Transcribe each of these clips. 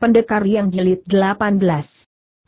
Pendekar yang jelit 18.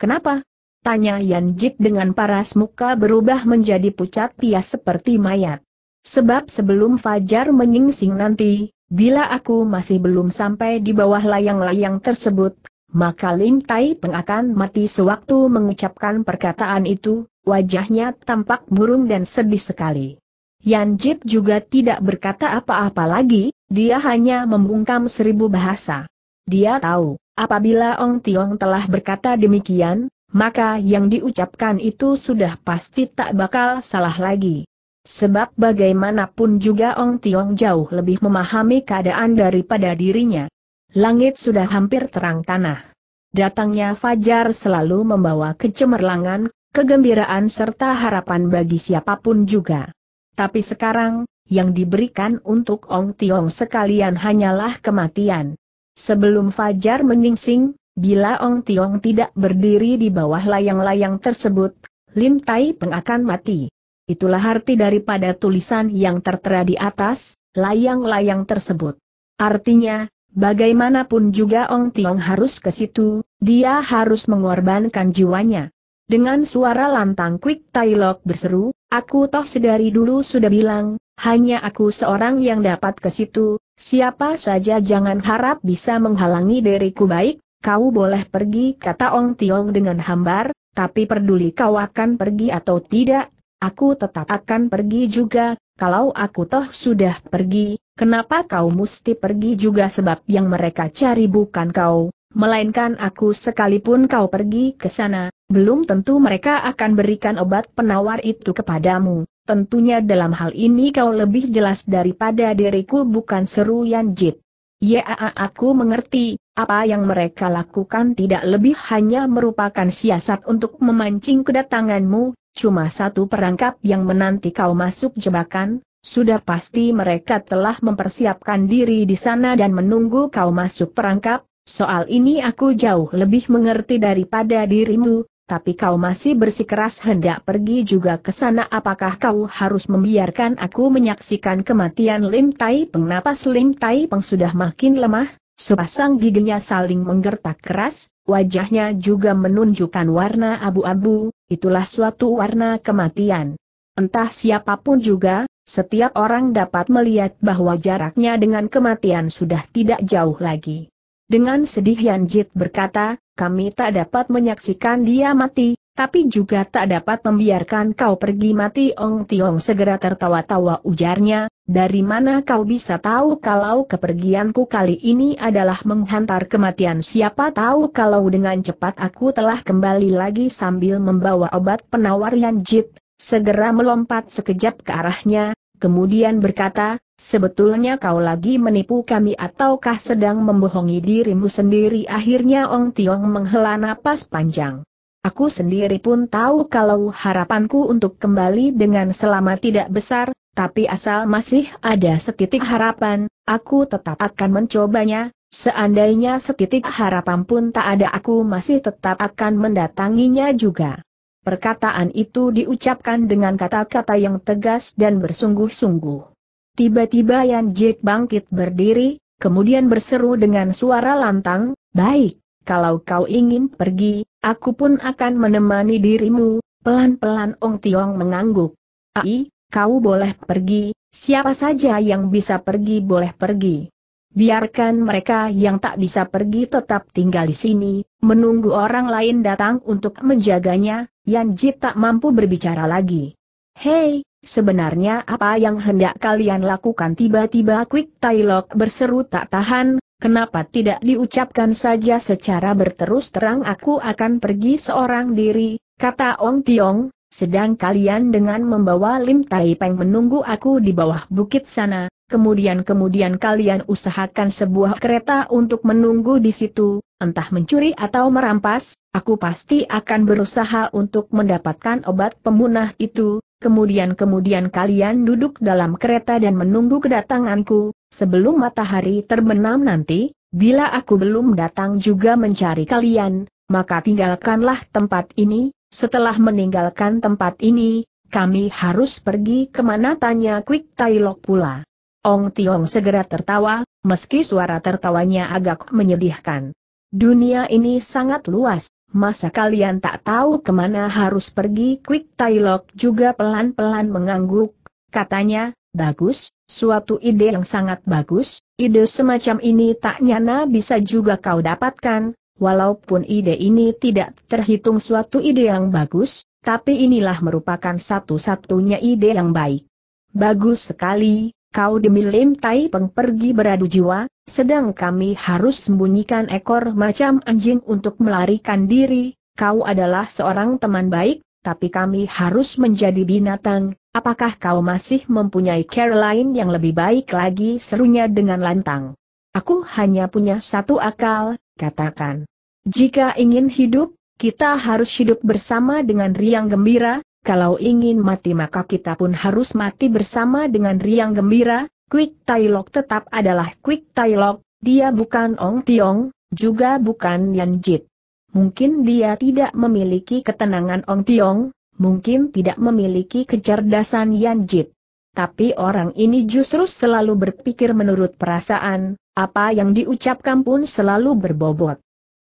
Kenapa? Tanya Yan Jik dengan paras muka berubah menjadi pucat pias seperti mayat. Sebab sebelum Fajar menyingsing nanti, bila aku masih belum sampai di bawah layang-layang tersebut, maka Lim Tai Peng akan mati sewaktu mengucapkan perkataan itu, wajahnya tampak murung dan sedih sekali. Yan Jip juga tidak berkata apa-apa lagi, dia hanya membungkam seribu bahasa. Dia tahu, apabila Ong Tiong telah berkata demikian, maka yang diucapkan itu sudah pasti tak bakal salah lagi. Sebab bagaimanapun juga Ong Tiong jauh lebih memahami keadaan daripada dirinya. Langit sudah hampir terang tanah. Datangnya Fajar selalu membawa kecemerlangan, kegembiraan serta harapan bagi siapapun juga. Tapi sekarang, yang diberikan untuk Ong Tiong sekalian hanyalah kematian. Sebelum fajar menyingsing, bila Ong Tiong tidak berdiri di bawah layang-layang tersebut, Lim Tai Peng akan mati. Itulah arti daripada tulisan yang tertera di atas, layang-layang tersebut. Artinya, bagaimanapun juga Ong Tiong harus ke situ, dia harus mengorbankan jiwanya. Dengan suara lantang Quick Tai Lok berseru, aku toh sedari dulu sudah bilang, hanya aku seorang yang dapat ke situ, Siapa saja jangan harap bisa menghalangi diriku baik, kau boleh pergi kata Ong Tiong dengan hambar, tapi peduli kau akan pergi atau tidak, aku tetap akan pergi juga, kalau aku toh sudah pergi, kenapa kau mesti pergi juga sebab yang mereka cari bukan kau, melainkan aku sekalipun kau pergi ke sana, belum tentu mereka akan berikan obat penawar itu kepadamu. Tentunya dalam hal ini kau lebih jelas daripada diriku bukan seru Yan Jit. Ya aku mengerti, apa yang mereka lakukan tidak lebih hanya merupakan siasat untuk memancing kedatanganmu, cuma satu perangkap yang menanti kau masuk jebakan, sudah pasti mereka telah mempersiapkan diri di sana dan menunggu kau masuk perangkap, soal ini aku jauh lebih mengerti daripada dirimu, tapi kau masih bersikeras hendak pergi juga ke sana apakah kau harus membiarkan aku menyaksikan kematian Lim Tai Peng napas Lim Tai Peng sudah makin lemah, sepasang giginya saling menggertak keras, wajahnya juga menunjukkan warna abu-abu, itulah suatu warna kematian. Entah siapapun juga, setiap orang dapat melihat bahwa jaraknya dengan kematian sudah tidak jauh lagi. Dengan sedih Yan Jit berkata, kami tak dapat menyaksikan dia mati, tapi juga tak dapat membiarkan kau pergi mati Ong Tiong segera tertawa-tawa ujarnya, dari mana kau bisa tahu kalau kepergianku kali ini adalah menghantar kematian siapa tahu kalau dengan cepat aku telah kembali lagi sambil membawa obat penawar Yanjit, segera melompat sekejap ke arahnya, kemudian berkata, Sebetulnya kau lagi menipu kami ataukah sedang membohongi dirimu sendiri akhirnya Ong Tiong menghela napas panjang. Aku sendiri pun tahu kalau harapanku untuk kembali dengan selamat tidak besar, tapi asal masih ada setitik harapan, aku tetap akan mencobanya, seandainya setitik harapan pun tak ada aku masih tetap akan mendatanginya juga. Perkataan itu diucapkan dengan kata-kata yang tegas dan bersungguh-sungguh. Tiba-tiba Yan bangkit berdiri, kemudian berseru dengan suara lantang, Baik, kalau kau ingin pergi, aku pun akan menemani dirimu. Pelan-pelan Ong Tiong mengangguk. Ai, kau boleh pergi, siapa saja yang bisa pergi boleh pergi. Biarkan mereka yang tak bisa pergi tetap tinggal di sini, menunggu orang lain datang untuk menjaganya, Yan Jit tak mampu berbicara lagi. Hei, Sebenarnya apa yang hendak kalian lakukan tiba-tiba Quick Tailok berseru tak tahan, kenapa tidak diucapkan saja secara berterus terang aku akan pergi seorang diri, kata Ong Tiong, sedang kalian dengan membawa Lim Tai Peng menunggu aku di bawah bukit sana, kemudian-kemudian kalian usahakan sebuah kereta untuk menunggu di situ, entah mencuri atau merampas, aku pasti akan berusaha untuk mendapatkan obat pemunah itu, kemudian-kemudian kalian duduk dalam kereta dan menunggu kedatanganku, sebelum matahari terbenam nanti, bila aku belum datang juga mencari kalian, maka tinggalkanlah tempat ini, setelah meninggalkan tempat ini, kami harus pergi kemana tanya Quick Tailok pula. Ong Tiong segera tertawa, meski suara tertawanya agak menyedihkan. Dunia ini sangat luas, masa kalian tak tahu kemana harus pergi? Quick Tailok juga pelan-pelan mengangguk, katanya, bagus, suatu ide yang sangat bagus, ide semacam ini tak nyana bisa juga kau dapatkan, walaupun ide ini tidak terhitung suatu ide yang bagus, tapi inilah merupakan satu-satunya ide yang baik. Bagus sekali, kau demi Lim Tai Peng pergi beradu jiwa, sedang kami harus sembunyikan ekor macam anjing untuk melarikan diri, kau adalah seorang teman baik, tapi kami harus menjadi binatang, apakah kau masih mempunyai Caroline yang lebih baik lagi serunya dengan lantang. Aku hanya punya satu akal, katakan. Jika ingin hidup, kita harus hidup bersama dengan riang gembira, kalau ingin mati maka kita pun harus mati bersama dengan riang gembira, Quick Tai Lok tetap adalah Quick Tai Lok, dia bukan Ong Tiong, juga bukan Yan Jit. Mungkin dia tidak memiliki ketenangan Ong Tiong, mungkin tidak memiliki kecerdasan Yan Jit. Tapi orang ini justru selalu berpikir menurut perasaan, apa yang diucapkan pun selalu berbobot.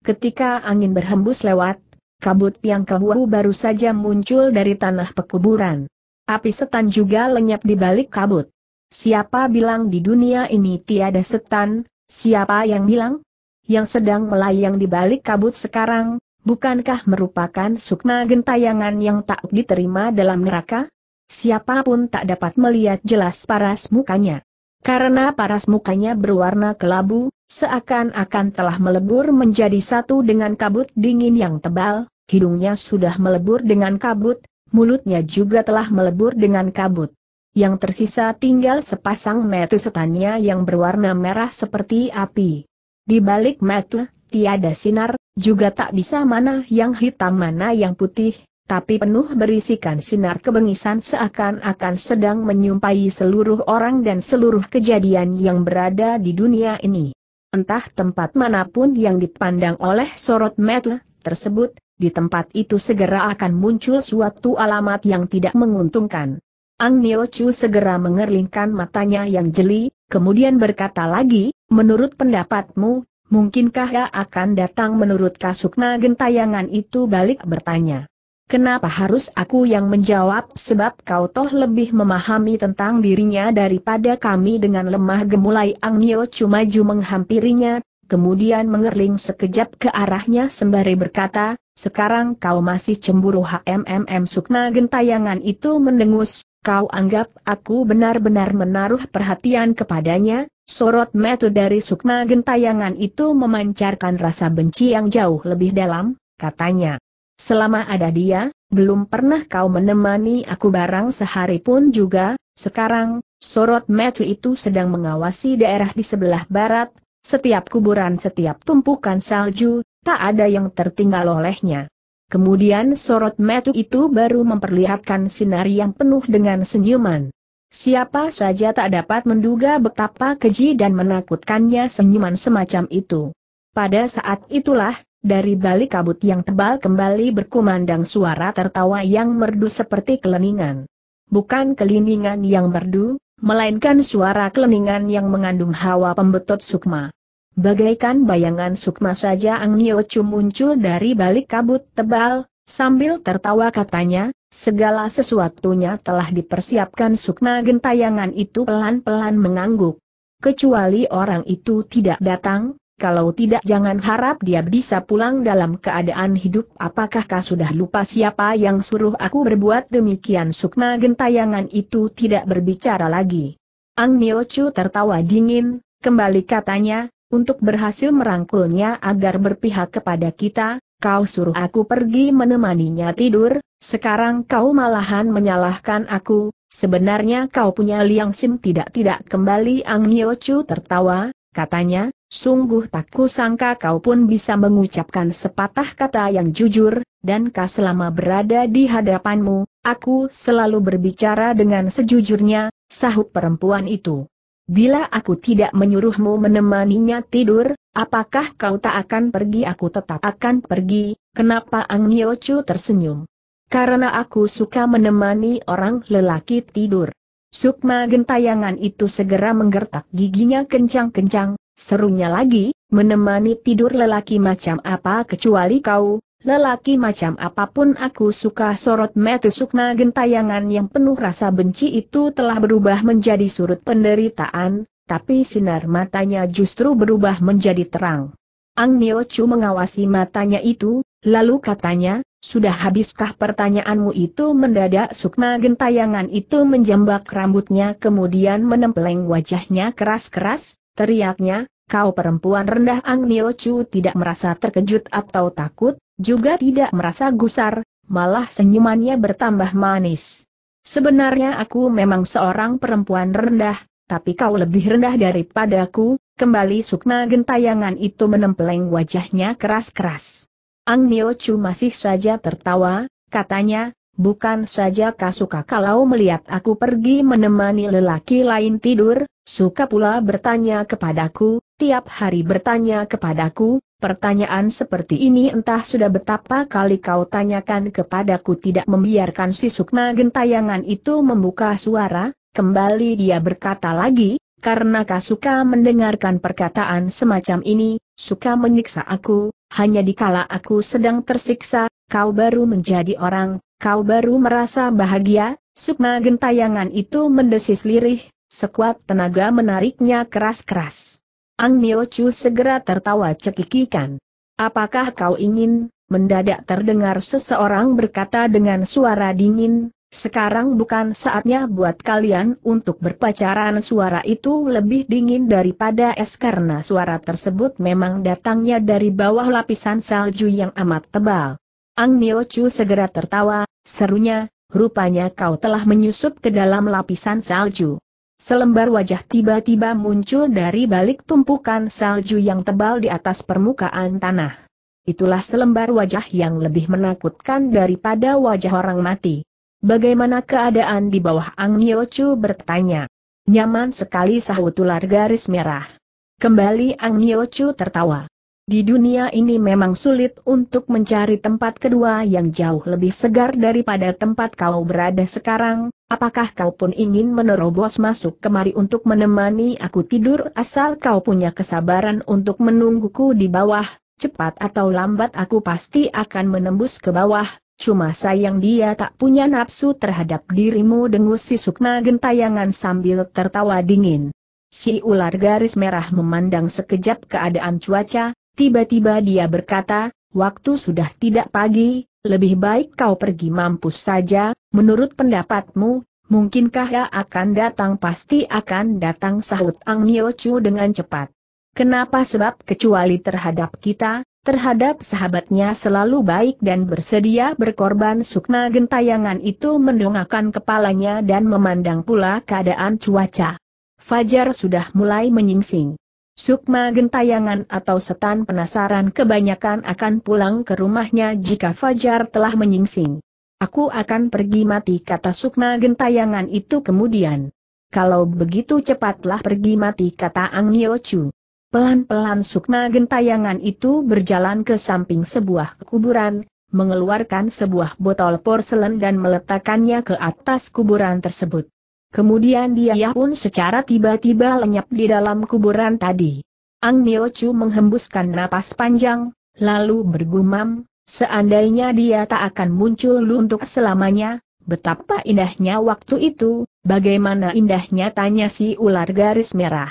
Ketika angin berhembus lewat, kabut yang keluar baru saja muncul dari tanah pekuburan. Api setan juga lenyap di balik kabut. Siapa bilang di dunia ini tiada setan, siapa yang bilang? Yang sedang melayang di balik kabut sekarang, bukankah merupakan sukna gentayangan yang tak diterima dalam neraka? Siapapun tak dapat melihat jelas paras mukanya. Karena paras mukanya berwarna kelabu, seakan-akan telah melebur menjadi satu dengan kabut dingin yang tebal, Hidungnya sudah melebur dengan kabut, mulutnya juga telah melebur dengan kabut. Yang tersisa tinggal sepasang mata setannya yang berwarna merah seperti api. Di balik mata, tiada sinar, juga tak bisa mana yang hitam mana yang putih, tapi penuh berisikan sinar kebengisan seakan-akan sedang menyumpai seluruh orang dan seluruh kejadian yang berada di dunia ini. Entah tempat manapun yang dipandang oleh sorot mata tersebut, di tempat itu segera akan muncul suatu alamat yang tidak menguntungkan. Ang Neo Chu segera mengerlingkan matanya yang jeli, kemudian berkata lagi, menurut pendapatmu, mungkinkah ia akan datang menurut Kasukna gentayangan itu balik bertanya. Kenapa harus aku yang menjawab sebab kau toh lebih memahami tentang dirinya daripada kami dengan lemah gemulai Ang Nio Chu maju menghampirinya, kemudian mengerling sekejap ke arahnya sembari berkata, sekarang kau masih cemburu HMMM Sukna gentayangan itu mendengus, kau anggap aku benar-benar menaruh perhatian kepadanya, sorot metu dari Sukna gentayangan itu memancarkan rasa benci yang jauh lebih dalam, katanya. Selama ada dia, belum pernah kau menemani aku barang sehari pun juga, sekarang, sorot metu itu sedang mengawasi daerah di sebelah barat, setiap kuburan setiap tumpukan salju, tak ada yang tertinggal olehnya. Kemudian sorot metu itu baru memperlihatkan sinar yang penuh dengan senyuman. Siapa saja tak dapat menduga betapa keji dan menakutkannya senyuman semacam itu. Pada saat itulah, dari balik kabut yang tebal kembali berkumandang suara tertawa yang merdu seperti keleningan. Bukan keleningan yang merdu, melainkan suara keleningan yang mengandung hawa pembetot sukma. Bagaikan bayangan sukma saja Ang Nio muncul dari balik kabut tebal, sambil tertawa katanya, segala sesuatunya telah dipersiapkan sukma gentayangan itu pelan-pelan mengangguk. Kecuali orang itu tidak datang, kalau tidak jangan harap dia bisa pulang dalam keadaan hidup. Apakah kau sudah lupa siapa yang suruh aku berbuat demikian? Sukma gentayangan itu tidak berbicara lagi. Ang Nio Chu tertawa dingin, kembali katanya, untuk berhasil merangkulnya agar berpihak kepada kita, kau suruh aku pergi menemaninya tidur, sekarang kau malahan menyalahkan aku, sebenarnya kau punya liang sim tidak-tidak kembali Ang Nio Chu tertawa, katanya, sungguh tak kusangka kau pun bisa mengucapkan sepatah kata yang jujur, dan kau selama berada di hadapanmu, aku selalu berbicara dengan sejujurnya, sahut perempuan itu. Bila aku tidak menyuruhmu menemaninya tidur, apakah kau tak akan pergi? Aku tetap akan pergi, kenapa Ang Niochu tersenyum? Karena aku suka menemani orang lelaki tidur. Sukma gentayangan itu segera menggertak giginya kencang-kencang, serunya lagi, menemani tidur lelaki macam apa kecuali kau, lelaki macam apapun aku suka sorot mata Sukma gentayangan yang penuh rasa benci itu telah berubah menjadi surut penderitaan, tapi sinar matanya justru berubah menjadi terang. Ang Nio Chu mengawasi matanya itu, Lalu katanya, sudah habiskah pertanyaanmu itu mendadak sukma gentayangan itu menjambak rambutnya kemudian menempeleng wajahnya keras-keras, teriaknya, kau perempuan rendah Nio Chu tidak merasa terkejut atau takut, juga tidak merasa gusar, malah senyumannya bertambah manis. Sebenarnya aku memang seorang perempuan rendah, tapi kau lebih rendah daripadaku, kembali sukma gentayangan itu menempeleng wajahnya keras-keras. Ang Chu masih saja tertawa, katanya, bukan saja kasuka kalau melihat aku pergi menemani lelaki lain tidur, suka pula bertanya kepadaku, tiap hari bertanya kepadaku, pertanyaan seperti ini entah sudah betapa kali kau tanyakan kepadaku tidak membiarkan si Sukma gentayangan itu membuka suara, kembali dia berkata lagi, karena Kasuka mendengarkan perkataan semacam ini, suka menyiksa aku, hanya dikala aku sedang tersiksa, kau baru menjadi orang, kau baru merasa bahagia, sukma gentayangan itu mendesis lirih, sekuat tenaga menariknya keras-keras. Ang Nio Chu segera tertawa cekikikan. Apakah kau ingin, mendadak terdengar seseorang berkata dengan suara dingin, sekarang bukan saatnya buat kalian untuk berpacaran suara itu lebih dingin daripada es karena suara tersebut memang datangnya dari bawah lapisan salju yang amat tebal. Ang Nio Chu segera tertawa, serunya, rupanya kau telah menyusup ke dalam lapisan salju. Selembar wajah tiba-tiba muncul dari balik tumpukan salju yang tebal di atas permukaan tanah. Itulah selembar wajah yang lebih menakutkan daripada wajah orang mati. Bagaimana keadaan di bawah Ang Chu bertanya. Nyaman sekali sahut ular garis merah. Kembali Ang Chu tertawa. Di dunia ini memang sulit untuk mencari tempat kedua yang jauh lebih segar daripada tempat kau berada sekarang, apakah kau pun ingin menerobos masuk kemari untuk menemani aku tidur asal kau punya kesabaran untuk menungguku di bawah, cepat atau lambat aku pasti akan menembus ke bawah, Cuma sayang dia tak punya nafsu terhadap dirimu dengus si Sukma gentayangan sambil tertawa dingin. Si ular garis merah memandang sekejap keadaan cuaca, tiba-tiba dia berkata, waktu sudah tidak pagi, lebih baik kau pergi mampus saja, menurut pendapatmu, mungkinkah ia akan datang pasti akan datang sahut Ang Mio Chu dengan cepat. Kenapa sebab kecuali terhadap kita, terhadap sahabatnya selalu baik dan bersedia berkorban sukma gentayangan itu mendongakkan kepalanya dan memandang pula keadaan cuaca. Fajar sudah mulai menyingsing. Sukma gentayangan atau setan penasaran kebanyakan akan pulang ke rumahnya jika Fajar telah menyingsing. Aku akan pergi mati kata Sukma gentayangan itu kemudian. Kalau begitu cepatlah pergi mati kata Ang Nio Chu. Pelan-pelan sukma gentayangan itu berjalan ke samping sebuah kuburan, mengeluarkan sebuah botol porselen dan meletakkannya ke atas kuburan tersebut. Kemudian dia pun secara tiba-tiba lenyap di dalam kuburan tadi. Ang Nio Chu menghembuskan napas panjang, lalu bergumam, seandainya dia tak akan muncul untuk selamanya, betapa indahnya waktu itu, bagaimana indahnya tanya si ular garis merah.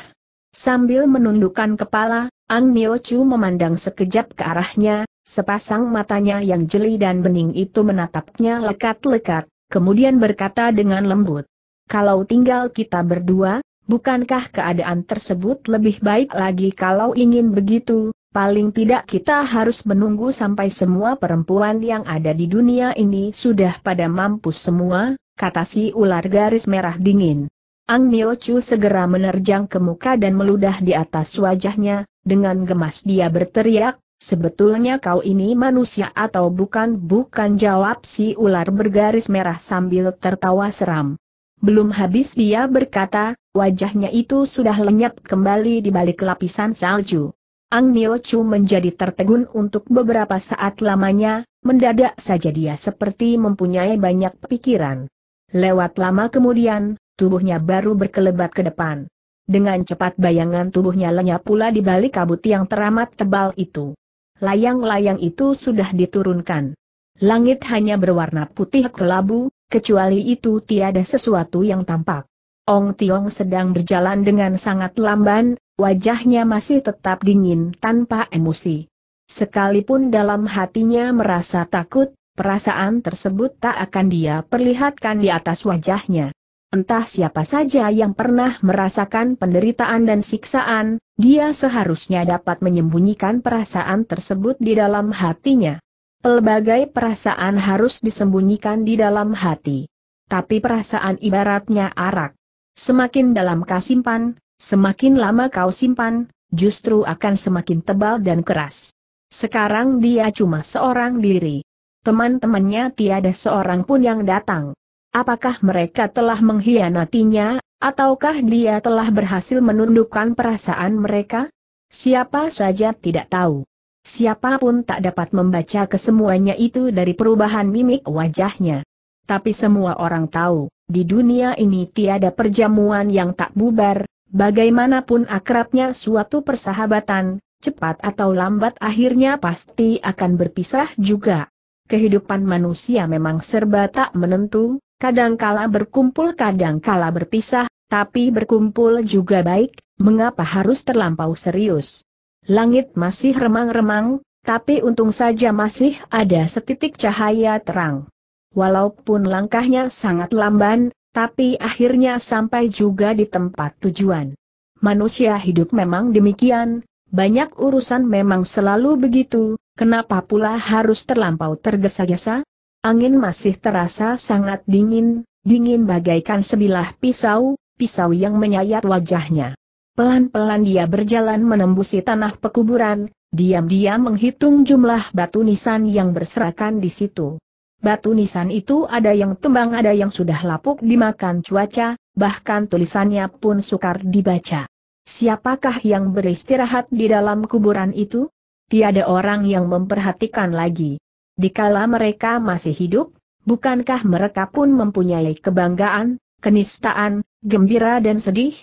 Sambil menundukkan kepala, Ang Nio Chu memandang sekejap ke arahnya, sepasang matanya yang jeli dan bening itu menatapnya lekat-lekat, kemudian berkata dengan lembut. Kalau tinggal kita berdua, bukankah keadaan tersebut lebih baik lagi kalau ingin begitu, paling tidak kita harus menunggu sampai semua perempuan yang ada di dunia ini sudah pada mampus semua, kata si ular garis merah dingin. Ang Nio Chu segera menerjang ke muka dan meludah di atas wajahnya, dengan gemas dia berteriak, Sebetulnya kau ini manusia atau bukan? Bukan jawab si ular bergaris merah sambil tertawa seram. Belum habis dia berkata, wajahnya itu sudah lenyap kembali di balik lapisan salju. Ang Nio Chu menjadi tertegun untuk beberapa saat lamanya, mendadak saja dia seperti mempunyai banyak pikiran. Lewat lama kemudian, tubuhnya baru berkelebat ke depan. Dengan cepat bayangan tubuhnya lenyap pula di balik kabut yang teramat tebal itu. Layang-layang itu sudah diturunkan. Langit hanya berwarna putih kelabu, kecuali itu tiada sesuatu yang tampak. Ong Tiong sedang berjalan dengan sangat lamban, wajahnya masih tetap dingin tanpa emosi. Sekalipun dalam hatinya merasa takut, perasaan tersebut tak akan dia perlihatkan di atas wajahnya. Entah siapa saja yang pernah merasakan penderitaan dan siksaan, dia seharusnya dapat menyembunyikan perasaan tersebut di dalam hatinya. Pelbagai perasaan harus disembunyikan di dalam hati. Tapi perasaan ibaratnya arak. Semakin dalam kau simpan, semakin lama kau simpan, justru akan semakin tebal dan keras. Sekarang dia cuma seorang diri. Teman-temannya tiada seorang pun yang datang. Apakah mereka telah mengkhianatinya, ataukah dia telah berhasil menundukkan perasaan mereka? Siapa saja tidak tahu. Siapapun tak dapat membaca kesemuanya itu dari perubahan mimik wajahnya. Tapi semua orang tahu, di dunia ini tiada perjamuan yang tak bubar, bagaimanapun akrabnya suatu persahabatan, cepat atau lambat akhirnya pasti akan berpisah juga. Kehidupan manusia memang serba tak menentu, Kadangkala berkumpul kadangkala berpisah, tapi berkumpul juga baik, mengapa harus terlampau serius? Langit masih remang-remang, tapi untung saja masih ada setitik cahaya terang. Walaupun langkahnya sangat lamban, tapi akhirnya sampai juga di tempat tujuan. Manusia hidup memang demikian, banyak urusan memang selalu begitu, kenapa pula harus terlampau tergesa-gesa? Angin masih terasa sangat dingin, dingin bagaikan sebilah pisau, pisau yang menyayat wajahnya. Pelan-pelan dia berjalan menembusi tanah pekuburan, diam-diam menghitung jumlah batu nisan yang berserakan di situ. Batu nisan itu ada yang tembang ada yang sudah lapuk dimakan cuaca, bahkan tulisannya pun sukar dibaca. Siapakah yang beristirahat di dalam kuburan itu? Tiada orang yang memperhatikan lagi dikala mereka masih hidup, bukankah mereka pun mempunyai kebanggaan, kenistaan, gembira dan sedih?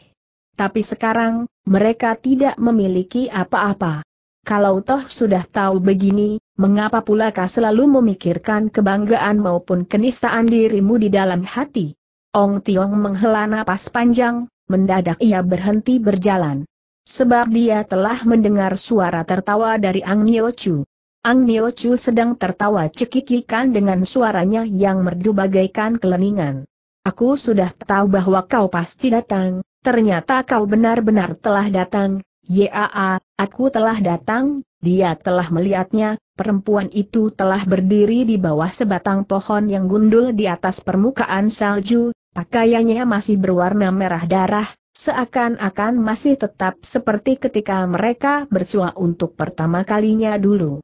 Tapi sekarang, mereka tidak memiliki apa-apa. Kalau toh sudah tahu begini, mengapa pula kau selalu memikirkan kebanggaan maupun kenistaan dirimu di dalam hati? Ong Tiong menghela napas panjang, mendadak ia berhenti berjalan. Sebab dia telah mendengar suara tertawa dari Ang Nio Chu. Ang Nio Chu sedang tertawa cekikikan dengan suaranya yang merdu bagaikan keleningan. Aku sudah tahu bahwa kau pasti datang, ternyata kau benar-benar telah datang, Yaa, aku telah datang, dia telah melihatnya, perempuan itu telah berdiri di bawah sebatang pohon yang gundul di atas permukaan salju, pakaiannya masih berwarna merah darah, seakan-akan masih tetap seperti ketika mereka bersua untuk pertama kalinya dulu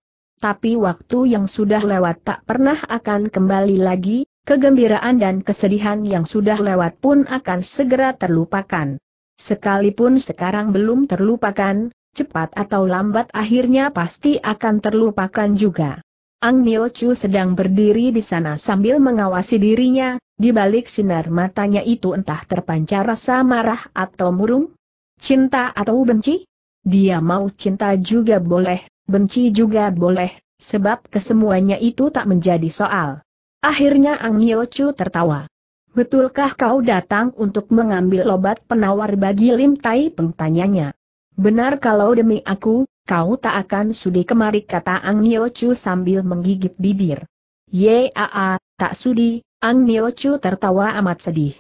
tapi waktu yang sudah lewat tak pernah akan kembali lagi, kegembiraan dan kesedihan yang sudah lewat pun akan segera terlupakan. Sekalipun sekarang belum terlupakan, cepat atau lambat akhirnya pasti akan terlupakan juga. Ang Nio Chu sedang berdiri di sana sambil mengawasi dirinya, di balik sinar matanya itu entah terpancar rasa marah atau murung, cinta atau benci. Dia mau cinta juga boleh, benci juga boleh, sebab kesemuanya itu tak menjadi soal. Akhirnya Ang Chu tertawa. Betulkah kau datang untuk mengambil obat penawar bagi Lim Tai Peng Benar kalau demi aku, kau tak akan sudi kemari kata Ang Chu sambil menggigit bibir. Yaa, tak sudi, Ang Chu tertawa amat sedih.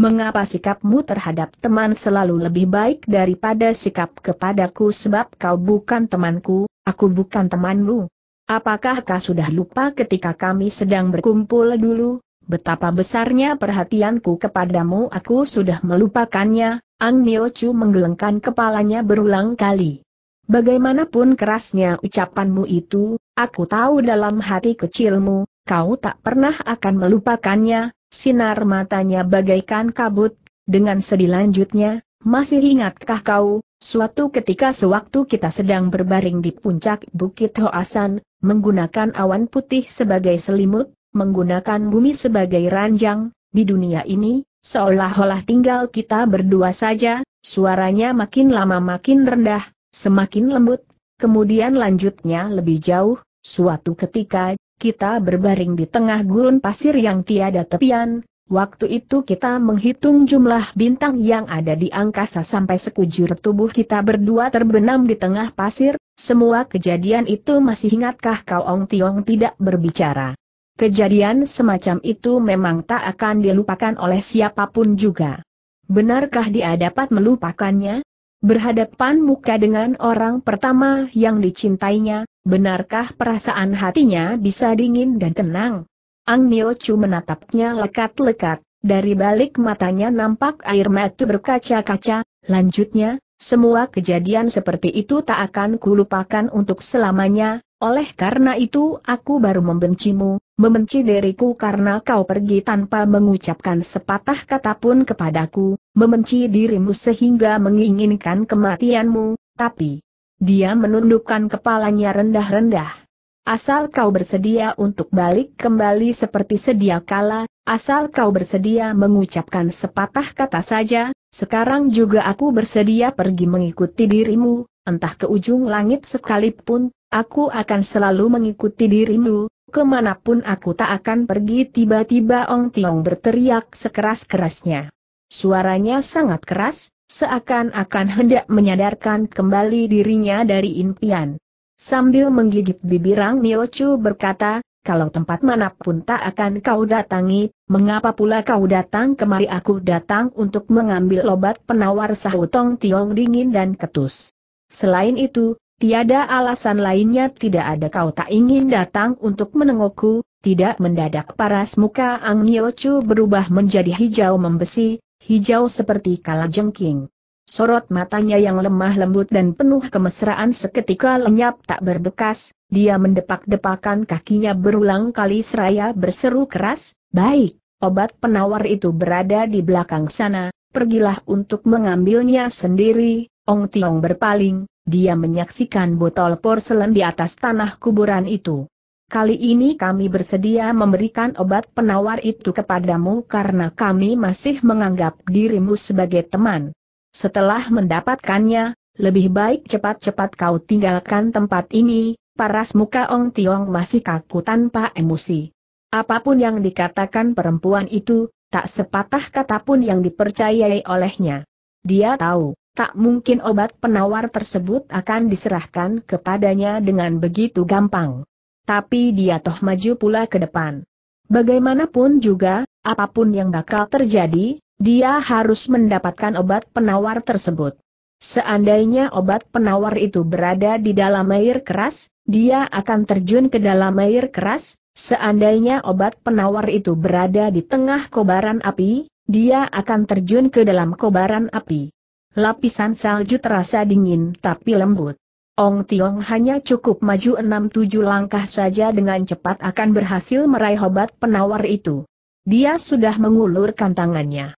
Mengapa sikapmu terhadap teman selalu lebih baik daripada sikap kepadaku sebab kau bukan temanku, Aku bukan temanmu. Apakah kau sudah lupa ketika kami sedang berkumpul dulu? Betapa besarnya perhatianku kepadamu aku sudah melupakannya, Ang Nio Chu menggelengkan kepalanya berulang kali. Bagaimanapun kerasnya ucapanmu itu, aku tahu dalam hati kecilmu, kau tak pernah akan melupakannya, sinar matanya bagaikan kabut, dengan sedih lanjutnya, masih ingatkah kau, Suatu ketika sewaktu kita sedang berbaring di puncak Bukit Hoasan, menggunakan awan putih sebagai selimut, menggunakan bumi sebagai ranjang, di dunia ini, seolah-olah tinggal kita berdua saja, suaranya makin lama makin rendah, semakin lembut, kemudian lanjutnya lebih jauh, suatu ketika, kita berbaring di tengah gurun pasir yang tiada tepian, Waktu itu kita menghitung jumlah bintang yang ada di angkasa sampai sekujur tubuh kita berdua terbenam di tengah pasir, semua kejadian itu masih ingatkah kau Ong Tiong tidak berbicara. Kejadian semacam itu memang tak akan dilupakan oleh siapapun juga. Benarkah dia dapat melupakannya? Berhadapan muka dengan orang pertama yang dicintainya, benarkah perasaan hatinya bisa dingin dan tenang? Ang Nio Chu menatapnya lekat-lekat, dari balik matanya nampak air mata berkaca-kaca, lanjutnya, semua kejadian seperti itu tak akan kulupakan untuk selamanya, oleh karena itu aku baru membencimu, membenci diriku karena kau pergi tanpa mengucapkan sepatah kata pun kepadaku, membenci dirimu sehingga menginginkan kematianmu, tapi... Dia menundukkan kepalanya rendah-rendah. Asal kau bersedia untuk balik kembali seperti sedia kala, asal kau bersedia mengucapkan sepatah kata saja, sekarang juga aku bersedia pergi mengikuti dirimu, entah ke ujung langit sekalipun, aku akan selalu mengikuti dirimu, kemanapun aku tak akan pergi tiba-tiba Ong Tiong berteriak sekeras-kerasnya. Suaranya sangat keras, seakan-akan hendak menyadarkan kembali dirinya dari impian. Sambil menggigit bibir Rang Chu berkata, kalau tempat manapun tak akan kau datangi, mengapa pula kau datang kemari aku datang untuk mengambil obat penawar sahutong tiong dingin dan ketus. Selain itu, tiada alasan lainnya tidak ada kau tak ingin datang untuk menengokku, tidak mendadak paras muka Ang Chu berubah menjadi hijau membesi, hijau seperti kalajengking. Sorot matanya yang lemah lembut dan penuh kemesraan seketika lenyap tak berbekas, dia mendepak-depakan kakinya berulang kali seraya berseru keras, baik, obat penawar itu berada di belakang sana, pergilah untuk mengambilnya sendiri, Ong Tiong berpaling, dia menyaksikan botol porselen di atas tanah kuburan itu. Kali ini kami bersedia memberikan obat penawar itu kepadamu karena kami masih menganggap dirimu sebagai teman. Setelah mendapatkannya, lebih baik cepat-cepat kau tinggalkan tempat ini, paras muka Ong Tiong masih kaku tanpa emosi. Apapun yang dikatakan perempuan itu, tak sepatah kata pun yang dipercayai olehnya. Dia tahu, tak mungkin obat penawar tersebut akan diserahkan kepadanya dengan begitu gampang. Tapi dia toh maju pula ke depan. Bagaimanapun juga, apapun yang bakal terjadi, dia harus mendapatkan obat penawar tersebut. Seandainya obat penawar itu berada di dalam air keras, dia akan terjun ke dalam air keras, seandainya obat penawar itu berada di tengah kobaran api, dia akan terjun ke dalam kobaran api. Lapisan salju terasa dingin tapi lembut. Ong Tiong hanya cukup maju enam tujuh langkah saja dengan cepat akan berhasil meraih obat penawar itu. Dia sudah mengulurkan tangannya.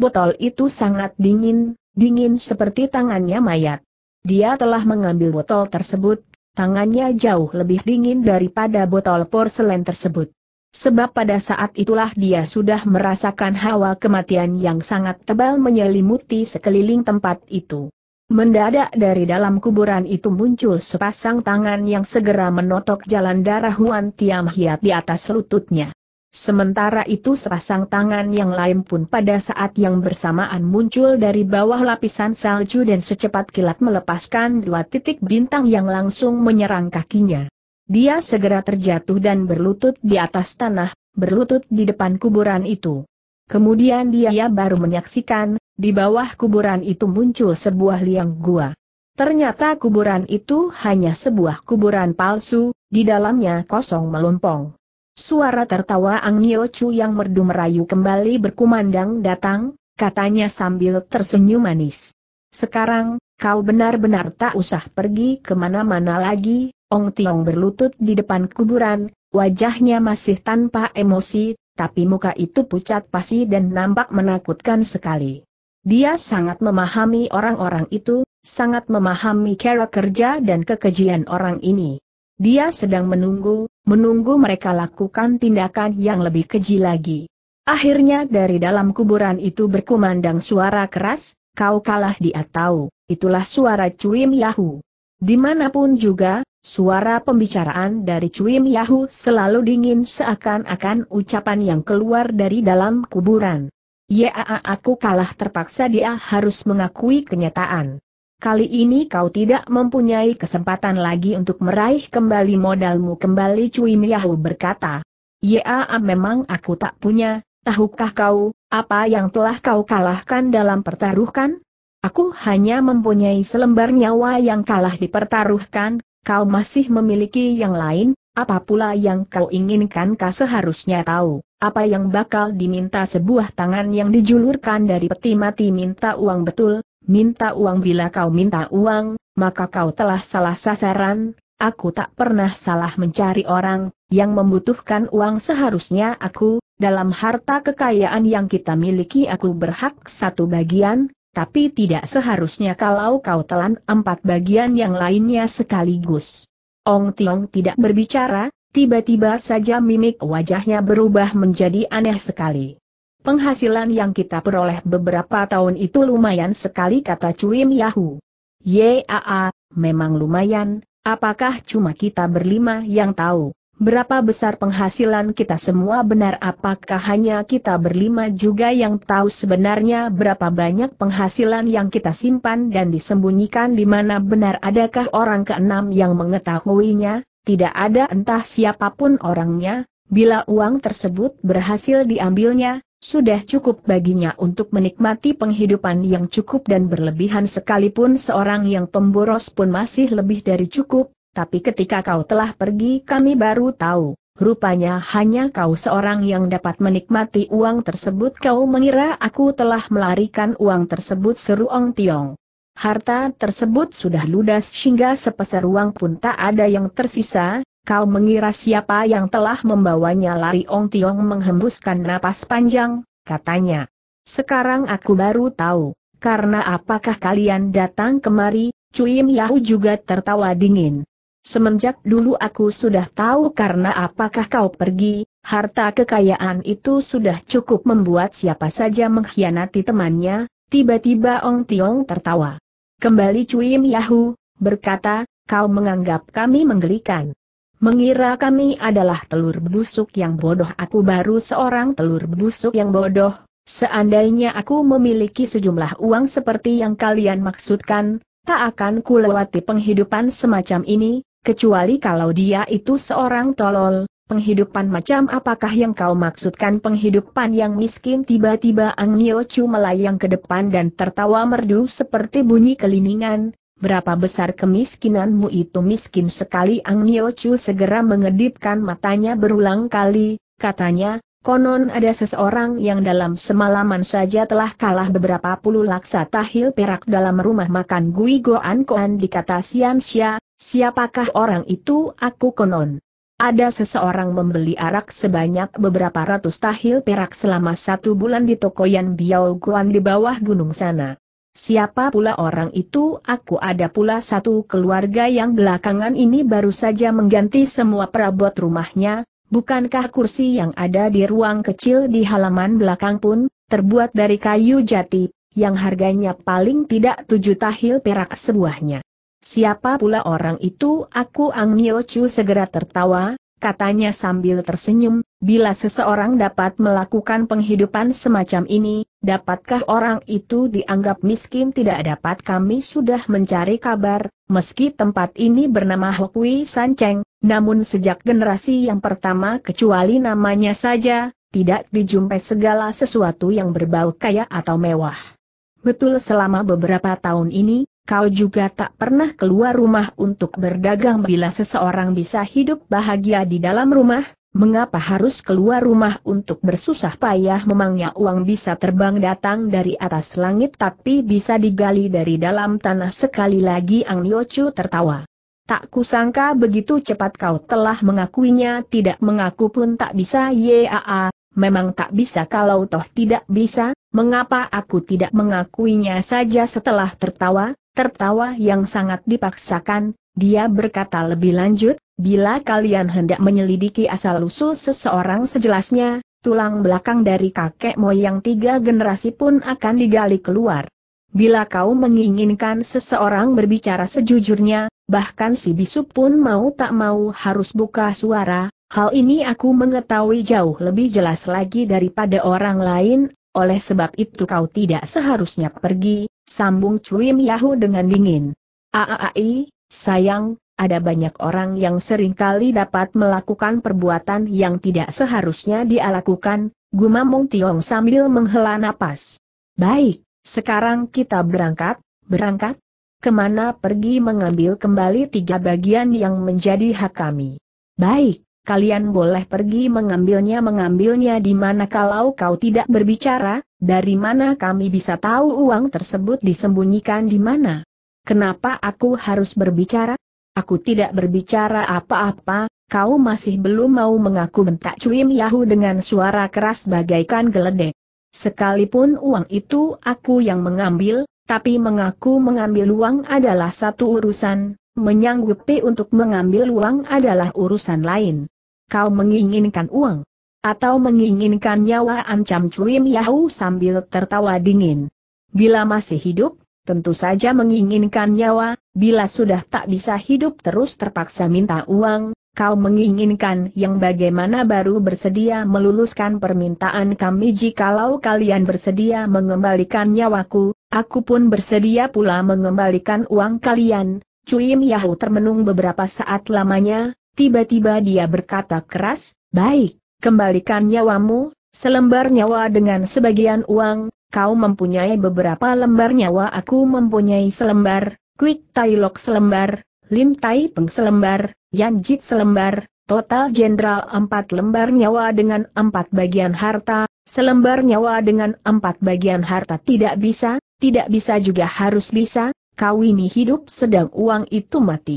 Botol itu sangat dingin, dingin seperti tangannya mayat. Dia telah mengambil botol tersebut, tangannya jauh lebih dingin daripada botol porselen tersebut. Sebab pada saat itulah dia sudah merasakan hawa kematian yang sangat tebal menyelimuti sekeliling tempat itu. Mendadak dari dalam kuburan itu muncul sepasang tangan yang segera menotok jalan darah Huan Tiam Hiat di atas lututnya. Sementara itu sepasang tangan yang lain pun pada saat yang bersamaan muncul dari bawah lapisan salju dan secepat kilat melepaskan dua titik bintang yang langsung menyerang kakinya. Dia segera terjatuh dan berlutut di atas tanah, berlutut di depan kuburan itu. Kemudian dia baru menyaksikan, di bawah kuburan itu muncul sebuah liang gua. Ternyata kuburan itu hanya sebuah kuburan palsu, di dalamnya kosong melompong. Suara tertawa Ang Nio Chu yang merdu merayu kembali berkumandang datang, katanya sambil tersenyum manis. Sekarang, kau benar-benar tak usah pergi kemana-mana lagi, Ong Tiong berlutut di depan kuburan, wajahnya masih tanpa emosi, tapi muka itu pucat pasi dan nampak menakutkan sekali. Dia sangat memahami orang-orang itu, sangat memahami cara kerja dan kekejian orang ini. Dia sedang menunggu, menunggu mereka lakukan tindakan yang lebih keji lagi. Akhirnya dari dalam kuburan itu berkumandang suara keras, kau kalah dia tahu, itulah suara Cuim Yahu. Dimanapun juga, suara pembicaraan dari Cuim Yahu selalu dingin seakan-akan ucapan yang keluar dari dalam kuburan. Ya aku kalah terpaksa dia harus mengakui kenyataan. Kali ini kau tidak mempunyai kesempatan lagi untuk meraih kembali modalmu kembali Cui Miahu berkata. Ya memang aku tak punya, tahukah kau, apa yang telah kau kalahkan dalam pertaruhkan? Aku hanya mempunyai selembar nyawa yang kalah dipertaruhkan, kau masih memiliki yang lain, apa pula yang kau inginkan kau seharusnya tahu, apa yang bakal diminta sebuah tangan yang dijulurkan dari peti mati minta uang betul, Minta uang bila kau minta uang, maka kau telah salah sasaran, aku tak pernah salah mencari orang, yang membutuhkan uang seharusnya aku, dalam harta kekayaan yang kita miliki aku berhak satu bagian, tapi tidak seharusnya kalau kau telan empat bagian yang lainnya sekaligus. Ong Tiong tidak berbicara, tiba-tiba saja mimik wajahnya berubah menjadi aneh sekali. Penghasilan yang kita peroleh beberapa tahun itu lumayan sekali kata Cui Yahu. Yaa, memang lumayan, apakah cuma kita berlima yang tahu? Berapa besar penghasilan kita semua benar apakah hanya kita berlima juga yang tahu sebenarnya berapa banyak penghasilan yang kita simpan dan disembunyikan di mana benar adakah orang keenam yang mengetahuinya, tidak ada entah siapapun orangnya, bila uang tersebut berhasil diambilnya, sudah cukup baginya untuk menikmati penghidupan yang cukup dan berlebihan sekalipun seorang yang pemboros pun masih lebih dari cukup, tapi ketika kau telah pergi kami baru tahu, rupanya hanya kau seorang yang dapat menikmati uang tersebut kau mengira aku telah melarikan uang tersebut seru Ong Tiong. Harta tersebut sudah ludas hingga sepeser uang pun tak ada yang tersisa, kau mengira siapa yang telah membawanya lari Ong Tiong menghembuskan napas panjang, katanya. Sekarang aku baru tahu, karena apakah kalian datang kemari, Cuim Yahu juga tertawa dingin. Semenjak dulu aku sudah tahu karena apakah kau pergi, harta kekayaan itu sudah cukup membuat siapa saja mengkhianati temannya, tiba-tiba Ong Tiong tertawa. Kembali Cuim Yahu, berkata, kau menganggap kami menggelikan. Mengira kami adalah telur busuk yang bodoh aku baru seorang telur busuk yang bodoh, seandainya aku memiliki sejumlah uang seperti yang kalian maksudkan, tak akan kulewati penghidupan semacam ini, kecuali kalau dia itu seorang tolol, Penghidupan macam apakah yang kau maksudkan penghidupan yang miskin tiba-tiba Ang Nio Chu melayang ke depan dan tertawa merdu seperti bunyi keliningan, Berapa besar kemiskinanmu itu miskin sekali Ang Nio Chu segera mengedipkan matanya berulang kali, katanya, konon ada seseorang yang dalam semalaman saja telah kalah beberapa puluh laksa tahil perak dalam rumah makan Gui Goan Koan di kata Sian Xia, siapakah orang itu aku konon. Ada seseorang membeli arak sebanyak beberapa ratus tahil perak selama satu bulan di toko Yan Biao Guan di bawah gunung sana. Siapa pula orang itu? Aku ada pula satu keluarga yang belakangan ini baru saja mengganti semua perabot rumahnya, bukankah kursi yang ada di ruang kecil di halaman belakang pun, terbuat dari kayu jati, yang harganya paling tidak tujuh tahil perak sebuahnya. Siapa pula orang itu? Aku Ang Nio Chu segera tertawa, katanya sambil tersenyum, bila seseorang dapat melakukan penghidupan semacam ini, dapatkah orang itu dianggap miskin tidak dapat kami sudah mencari kabar, meski tempat ini bernama Hokwi Sanceng, namun sejak generasi yang pertama kecuali namanya saja, tidak dijumpai segala sesuatu yang berbau kaya atau mewah. Betul selama beberapa tahun ini, kau juga tak pernah keluar rumah untuk berdagang bila seseorang bisa hidup bahagia di dalam rumah, mengapa harus keluar rumah untuk bersusah payah memangnya uang bisa terbang datang dari atas langit tapi bisa digali dari dalam tanah sekali lagi Ang Yochu tertawa. Tak kusangka begitu cepat kau telah mengakuinya tidak mengaku pun tak bisa yaa, memang tak bisa kalau toh tidak bisa, Mengapa aku tidak mengakuinya saja setelah tertawa, tertawa yang sangat dipaksakan, dia berkata lebih lanjut, bila kalian hendak menyelidiki asal-usul seseorang sejelasnya, tulang belakang dari kakek moyang tiga generasi pun akan digali keluar. Bila kau menginginkan seseorang berbicara sejujurnya, bahkan si bisu pun mau tak mau harus buka suara, hal ini aku mengetahui jauh lebih jelas lagi daripada orang lain, oleh sebab itu kau tidak seharusnya pergi, sambung Cuim Yahu dengan dingin. Aai, sayang, ada banyak orang yang seringkali dapat melakukan perbuatan yang tidak seharusnya dia lakukan, Mung Tiong sambil menghela napas. Baik, sekarang kita berangkat, berangkat? Kemana pergi mengambil kembali tiga bagian yang menjadi hak kami? Baik, kalian boleh pergi mengambilnya mengambilnya di mana kalau kau tidak berbicara, dari mana kami bisa tahu uang tersebut disembunyikan di mana? Kenapa aku harus berbicara? Aku tidak berbicara apa-apa, kau masih belum mau mengaku bentak Cuim Yahu dengan suara keras bagaikan geledek. Sekalipun uang itu aku yang mengambil, tapi mengaku mengambil uang adalah satu urusan, menyanggupi untuk mengambil uang adalah urusan lain. Kau menginginkan uang? Atau menginginkan nyawa ancam Cuim Yahu sambil tertawa dingin. Bila masih hidup, tentu saja menginginkan nyawa, bila sudah tak bisa hidup terus terpaksa minta uang, kau menginginkan yang bagaimana baru bersedia meluluskan permintaan kami jikalau kalian bersedia mengembalikan nyawaku, aku pun bersedia pula mengembalikan uang kalian, Cui Miahu termenung beberapa saat lamanya, tiba-tiba dia berkata keras, Baik, kembalikan nyawamu, selembar nyawa dengan sebagian uang, kau mempunyai beberapa lembar nyawa aku mempunyai selembar, Quick Tai Lok selembar, Lim Tai Peng selembar, Yan Jit selembar, total jenderal empat lembar nyawa dengan empat bagian harta, selembar nyawa dengan empat bagian harta tidak bisa, tidak bisa juga harus bisa, kau ini hidup sedang uang itu mati.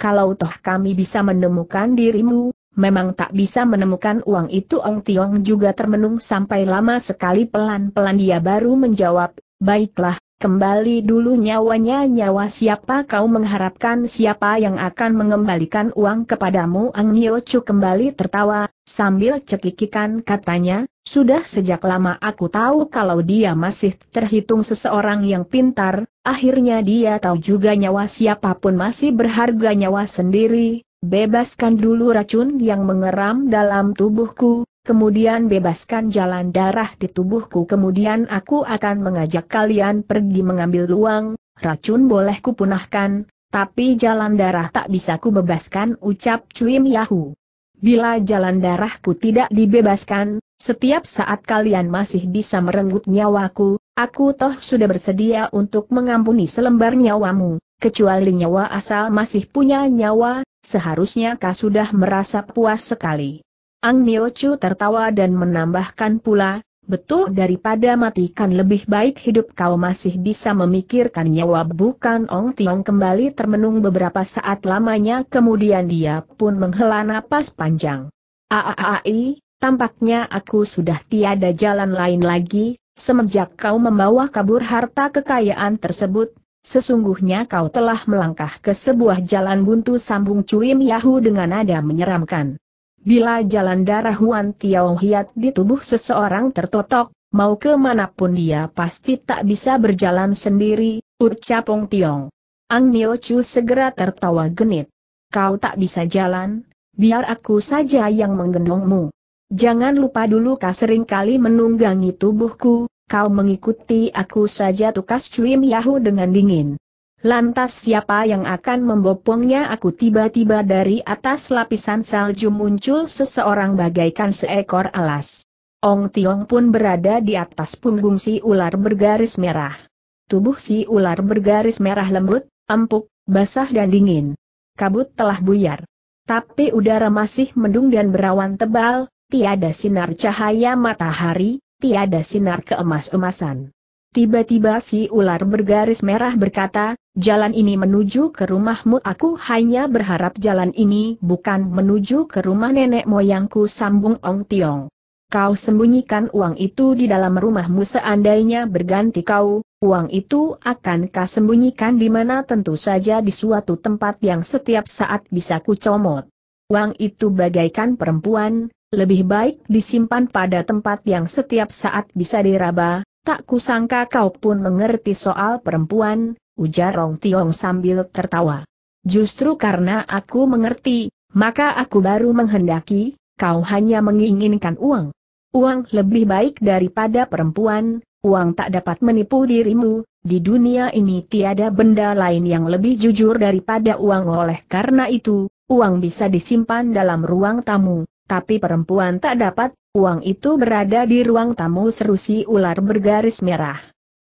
Kalau toh kami bisa menemukan dirimu, memang tak bisa menemukan uang itu Ong Tiong juga termenung sampai lama sekali pelan-pelan dia baru menjawab, baiklah, Kembali dulu nyawanya nyawa siapa kau mengharapkan siapa yang akan mengembalikan uang kepadamu Ang Niochu kembali tertawa, sambil cekikikan katanya, sudah sejak lama aku tahu kalau dia masih terhitung seseorang yang pintar, akhirnya dia tahu juga nyawa siapapun masih berharga nyawa sendiri, bebaskan dulu racun yang mengeram dalam tubuhku, kemudian bebaskan jalan darah di tubuhku kemudian aku akan mengajak kalian pergi mengambil luang, racun boleh kupunahkan, tapi jalan darah tak bisa kubebaskan. ucap Cuim Yahu. Bila jalan darahku tidak dibebaskan, setiap saat kalian masih bisa merenggut nyawaku, aku toh sudah bersedia untuk mengampuni selembar nyawamu, kecuali nyawa asal masih punya nyawa, seharusnya kau sudah merasa puas sekali. Ang Chu tertawa dan menambahkan pula, betul daripada matikan lebih baik hidup kau masih bisa memikirkan nyawa bukan Ong Tiong kembali termenung beberapa saat lamanya kemudian dia pun menghela napas panjang. Aaai, tampaknya aku sudah tiada jalan lain lagi, semenjak kau membawa kabur harta kekayaan tersebut, sesungguhnya kau telah melangkah ke sebuah jalan buntu sambung Cuim Yahu dengan nada menyeramkan. Bila jalan darah Huan Tiao Hiat di tubuh seseorang tertotok, mau ke manapun dia pasti tak bisa berjalan sendiri, ucap Ong Tiong. Ang Nio Chu segera tertawa genit. Kau tak bisa jalan, biar aku saja yang menggendongmu. Jangan lupa dulu kau kali menunggangi tubuhku, kau mengikuti aku saja tukas Cui Yahu dengan dingin. Lantas siapa yang akan membopongnya aku tiba-tiba dari atas lapisan salju muncul seseorang bagaikan seekor alas. Ong Tiong pun berada di atas punggung si ular bergaris merah. Tubuh si ular bergaris merah lembut, empuk, basah dan dingin. Kabut telah buyar. Tapi udara masih mendung dan berawan tebal, tiada sinar cahaya matahari, tiada sinar keemas-emasan. Tiba-tiba si ular bergaris merah berkata, jalan ini menuju ke rumahmu aku hanya berharap jalan ini bukan menuju ke rumah nenek moyangku sambung Ong Tiong. Kau sembunyikan uang itu di dalam rumahmu seandainya berganti kau, uang itu akan kau sembunyikan di mana tentu saja di suatu tempat yang setiap saat bisa kucomot. Uang itu bagaikan perempuan, lebih baik disimpan pada tempat yang setiap saat bisa diraba, Tak kusangka kau pun mengerti soal perempuan, ujar Rong Tiong sambil tertawa. Justru karena aku mengerti, maka aku baru menghendaki, kau hanya menginginkan uang. Uang lebih baik daripada perempuan, uang tak dapat menipu dirimu, di dunia ini tiada benda lain yang lebih jujur daripada uang oleh karena itu, uang bisa disimpan dalam ruang tamu, tapi perempuan tak dapat, uang itu berada di ruang tamu serusi ular bergaris merah.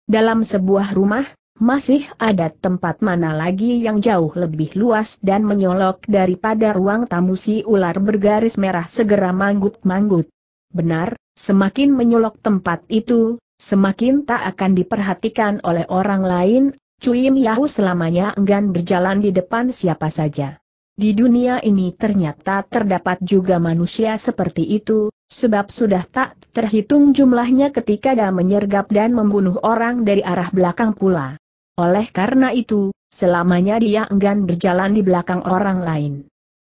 Dalam sebuah rumah, masih ada tempat mana lagi yang jauh lebih luas dan menyolok daripada ruang tamu si ular bergaris merah segera manggut-manggut. Benar, semakin menyolok tempat itu, semakin tak akan diperhatikan oleh orang lain, Cui Yahu selamanya enggan berjalan di depan siapa saja. Di dunia ini ternyata terdapat juga manusia seperti itu, sebab sudah tak terhitung jumlahnya ketika dia menyergap dan membunuh orang dari arah belakang pula. Oleh karena itu, selamanya dia enggan berjalan di belakang orang lain.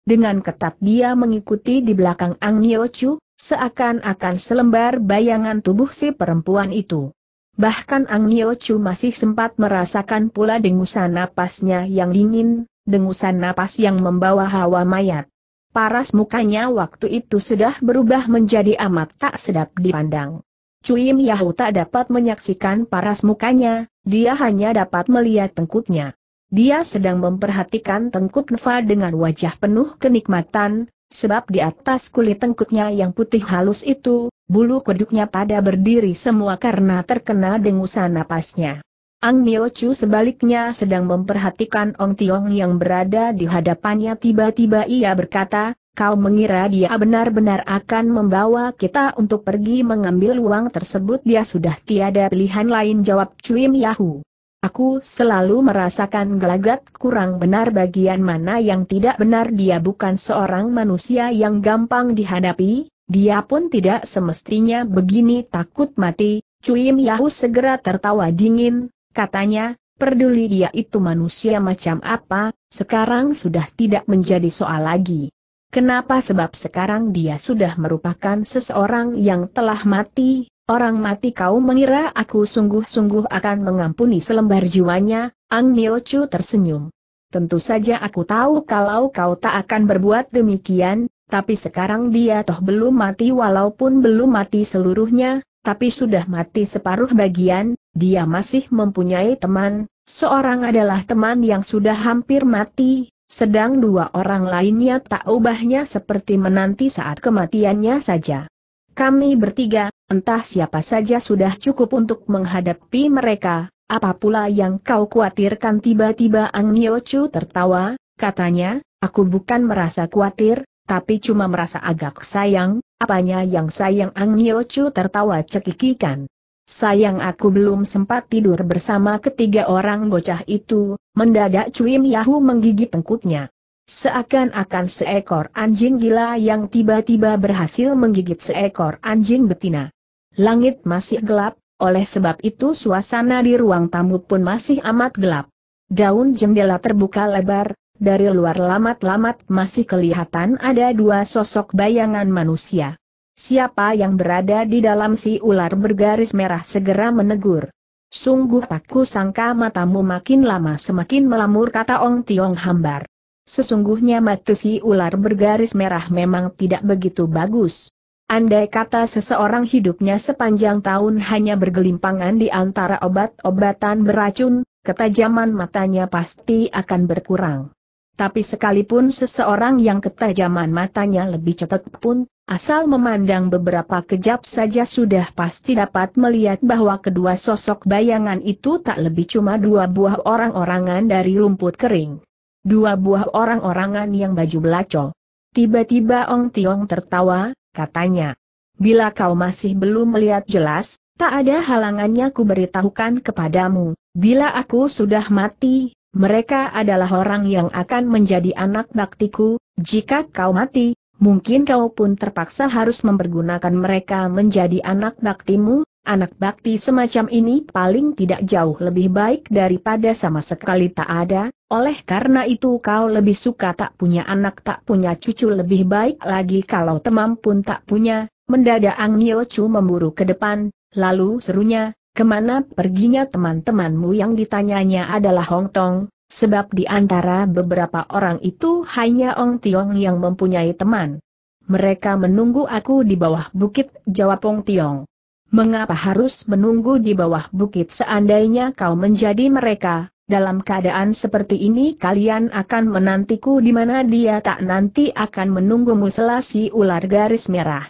Dengan ketat dia mengikuti di belakang Ang Chu, seakan-akan selembar bayangan tubuh si perempuan itu. Bahkan Ang Chu masih sempat merasakan pula dengusan napasnya yang dingin, dengusan napas yang membawa hawa mayat. Paras mukanya waktu itu sudah berubah menjadi amat tak sedap dipandang. Cuim Yahu tak dapat menyaksikan paras mukanya, dia hanya dapat melihat tengkuknya. Dia sedang memperhatikan tengkuk Nefa dengan wajah penuh kenikmatan, sebab di atas kulit tengkuknya yang putih halus itu, bulu kuduknya pada berdiri semua karena terkena dengusan napasnya. Ang Nio Chu sebaliknya sedang memperhatikan Ong Tiong yang berada di hadapannya tiba-tiba ia berkata, kau mengira dia benar-benar akan membawa kita untuk pergi mengambil uang tersebut dia sudah tiada pilihan lain jawab Cuim Yahu. Aku selalu merasakan gelagat kurang benar bagian mana yang tidak benar dia bukan seorang manusia yang gampang dihadapi, dia pun tidak semestinya begini takut mati, Cuim Yahu segera tertawa dingin, Katanya, peduli dia itu manusia macam apa, sekarang sudah tidak menjadi soal lagi. Kenapa sebab sekarang dia sudah merupakan seseorang yang telah mati, orang mati kau mengira aku sungguh-sungguh akan mengampuni selembar jiwanya, Ang Nio Chu tersenyum. Tentu saja aku tahu kalau kau tak akan berbuat demikian, tapi sekarang dia toh belum mati walaupun belum mati seluruhnya, tapi sudah mati separuh bagian, dia masih mempunyai teman, seorang adalah teman yang sudah hampir mati, sedang dua orang lainnya tak ubahnya seperti menanti saat kematiannya saja. Kami bertiga, entah siapa saja sudah cukup untuk menghadapi mereka, apa pula yang kau khawatirkan tiba-tiba Ang Niochu tertawa, katanya, aku bukan merasa khawatir, tapi cuma merasa agak sayang, apanya yang sayang Ang Niochu tertawa cekikikan. Sayang aku belum sempat tidur bersama ketiga orang bocah itu, mendadak Cuim Yahu menggigit tengkuknya, Seakan-akan seekor anjing gila yang tiba-tiba berhasil menggigit seekor anjing betina. Langit masih gelap, oleh sebab itu suasana di ruang tamu pun masih amat gelap. Daun jendela terbuka lebar, dari luar lamat-lamat masih kelihatan ada dua sosok bayangan manusia. Siapa yang berada di dalam si ular bergaris merah segera menegur. Sungguh tak sangka matamu makin lama semakin melamur kata Ong Tiong Hambar. Sesungguhnya mata si ular bergaris merah memang tidak begitu bagus. Andai kata seseorang hidupnya sepanjang tahun hanya bergelimpangan di antara obat-obatan beracun, ketajaman matanya pasti akan berkurang. Tapi sekalipun seseorang yang ketajaman matanya lebih cetek pun, asal memandang beberapa kejap saja sudah pasti dapat melihat bahwa kedua sosok bayangan itu tak lebih cuma dua buah orang-orangan dari rumput kering. Dua buah orang-orangan yang baju belaco. Tiba-tiba Ong Tiong tertawa, katanya. Bila kau masih belum melihat jelas, tak ada halangannya ku beritahukan kepadamu, bila aku sudah mati, mereka adalah orang yang akan menjadi anak baktiku, jika kau mati, mungkin kau pun terpaksa harus mempergunakan mereka menjadi anak baktimu, anak bakti semacam ini paling tidak jauh lebih baik daripada sama sekali tak ada, oleh karena itu kau lebih suka tak punya anak tak punya cucu lebih baik lagi kalau teman pun tak punya, mendadak Ang Nyo Chu memburu ke depan, lalu serunya, Kemana perginya teman-temanmu yang ditanyanya adalah Hong Tong, sebab di antara beberapa orang itu hanya Ong Tiong yang mempunyai teman. Mereka menunggu aku di bawah bukit, jawab Ong Tiong. Mengapa harus menunggu di bawah bukit seandainya kau menjadi mereka? Dalam keadaan seperti ini kalian akan menantiku di mana dia tak nanti akan menunggumu selasi ular garis merah.